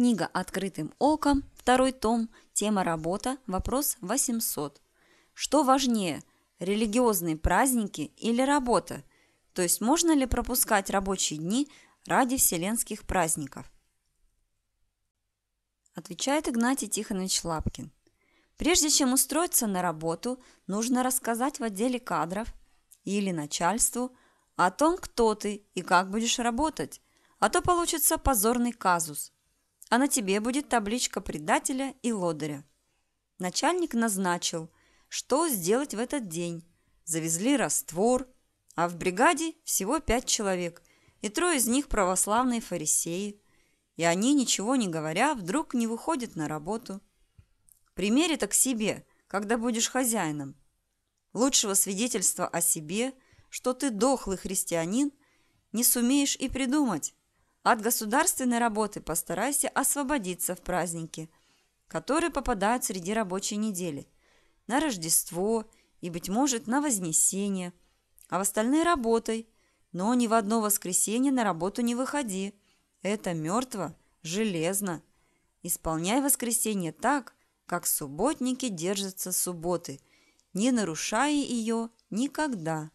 Книга «Открытым оком», второй том, тема «Работа», вопрос 800. Что важнее, религиозные праздники или работа? То есть можно ли пропускать рабочие дни ради вселенских праздников? Отвечает Игнатий Тихонович Лапкин. Прежде чем устроиться на работу, нужно рассказать в отделе кадров или начальству о том, кто ты и как будешь работать, а то получится позорный казус – а на тебе будет табличка предателя и лодыря. Начальник назначил, что сделать в этот день. Завезли раствор, а в бригаде всего пять человек, и трое из них православные фарисеи. И они, ничего не говоря, вдруг не выходят на работу. примери это к себе, когда будешь хозяином. Лучшего свидетельства о себе, что ты дохлый христианин, не сумеешь и придумать. От государственной работы постарайся освободиться в праздники, которые попадают среди рабочей недели, на Рождество и, быть может, на Вознесение, а в остальные работай, но ни в одно воскресенье на работу не выходи. Это мертво, железно. Исполняй воскресенье так, как субботники держатся субботы, не нарушая ее никогда.